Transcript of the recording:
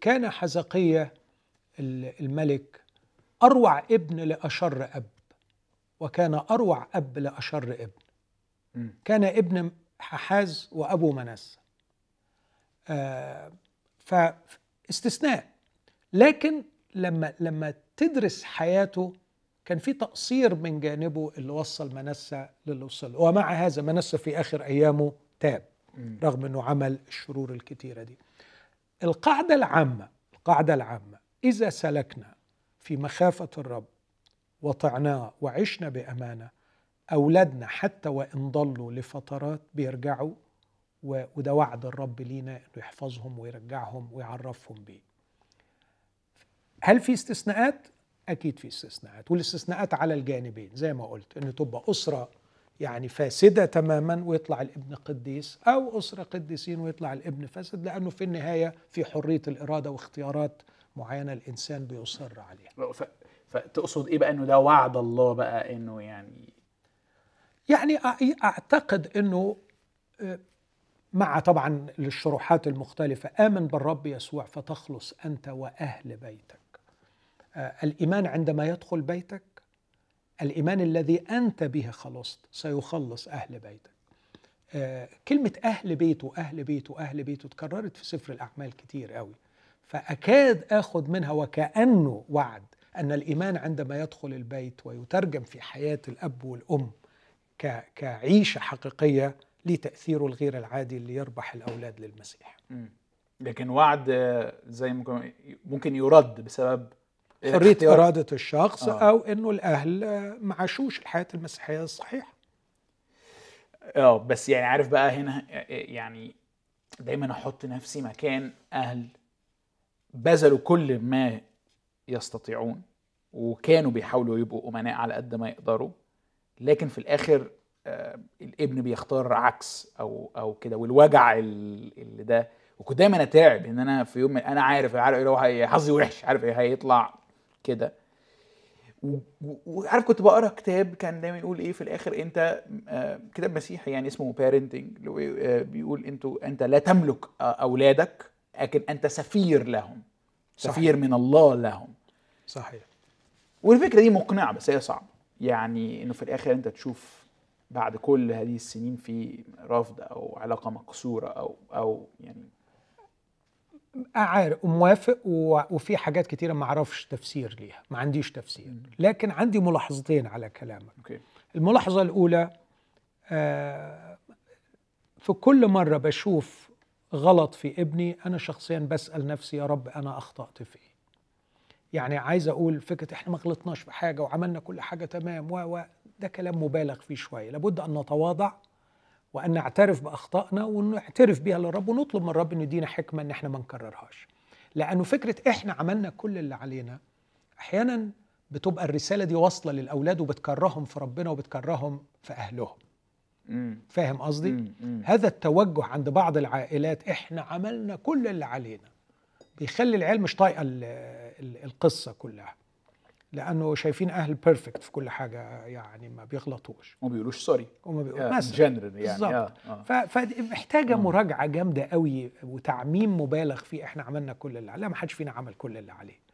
كان حزقية الملك أروع ابن لأشر أب وكان أروع أب لأشر ابن كان ابن ححاز وأبو منس آه فاستثناء لكن لما لما تدرس حياته كان في تقصير من جانبه اللي وصل منسى للي وصل ومع هذا منسى في آخر أيامه تاب رغم أنه عمل الشرور الكتيرة دي القاعدة العامة القاعدة العامة إذا سلكنا في مخافة الرب وطعناه وعشنا بأمانة أولادنا حتى وإن ضلوا لفترات بيرجعوا وده وعد الرب لينا إنه يحفظهم ويرجعهم ويعرفهم بيه هل في استثناءات؟ أكيد في استثناءات والاستثناءات على الجانبين زي ما قلت إن تبقى أسرة يعني فاسدة تماما ويطلع الابن قديس أو أسرة قديسين ويطلع الابن فاسد لأنه في النهاية في حرية الإرادة واختيارات معينة الإنسان بيصر عليها فتقصد إيه بقى أنه ده وعد الله بقى أنه يعني يعني إيه، أعتقد أنه آه، مع طبعا للشروحات المختلفة آمن بالرب يسوع فتخلص أنت وأهل بيتك آه، الإيمان عندما يدخل بيتك الإيمان الذي أنت به خلصت سيخلص أهل بيتك آه، كلمة أهل بيته أهل بيته أهل بيته اتكررت في سفر الأعمال كتير قوي فأكاد أخذ منها وكأنه وعد أن الإيمان عندما يدخل البيت ويترجم في حياة الأب والأم كعيشة حقيقية ليه تأثيره الغير العادي اللي يربح الأولاد للمسيح لكن وعد آه، زي ممكن يرد بسبب حريه اراده الشخص آه. او انه الاهل ما عاشوش الحياه المسيحيه الصحيحه اه بس يعني عارف بقى هنا يعني دايما احط نفسي مكان اهل بذلوا كل ما يستطيعون وكانوا بيحاولوا يبقوا امناء على قد ما يقدروا لكن في الاخر آه الابن بيختار عكس او او كده والوجع اللي ده وكنت دايما اتعب ان انا في يوم انا عارف عارف ايه حظي وحش عارف ايه هيطلع كده وعارف كنت بقرا كتاب كان دايما يقول ايه في الاخر انت آه، كتاب مسيحي يعني اسمه بيرنتنج آه، بيقول انتوا انت لا تملك آه، اولادك لكن انت سفير لهم صحيح. سفير من الله لهم صحيح والفكره دي مقنعه بس هي صعبه يعني انه في الاخر انت تشوف بعد كل هذه السنين في رفض او علاقه مكسوره او او يعني عارف موافق وفي حاجات كتيره ما اعرفش تفسير ليها ما عنديش تفسير لكن عندي ملاحظتين على كلامك أوكي. الملاحظه الاولى آه في كل مره بشوف غلط في ابني انا شخصيا بسال نفسي يا رب انا اخطات في ايه يعني عايز اقول فكره احنا ما غلطناش في حاجه وعملنا كل حاجه تمام و ده كلام مبالغ فيه شويه لابد ان نتواضع وان نعترف باخطائنا ونعترف بها للرب ونطلب من الرب انه يدينا حكمه ان احنا ما نكررهاش لانه فكره احنا عملنا كل اللي علينا احيانا بتبقى الرساله دي واصله للاولاد وبتكرههم في ربنا وبتكرههم في اهلهم فاهم قصدي هذا التوجه عند بعض العائلات احنا عملنا كل اللي علينا بيخلي العيال مش طايقه القصه كلها لانه شايفين اهل بيرفكت في كل حاجه يعني ما بيغلطوش وما بيقولوش سوري وما بيقولوش يعني بالظبط فمحتاجه مراجعه جامده قوي وتعميم مبالغ فيه احنا عملنا كل اللي عليه ما حدش فينا عمل كل اللي عليه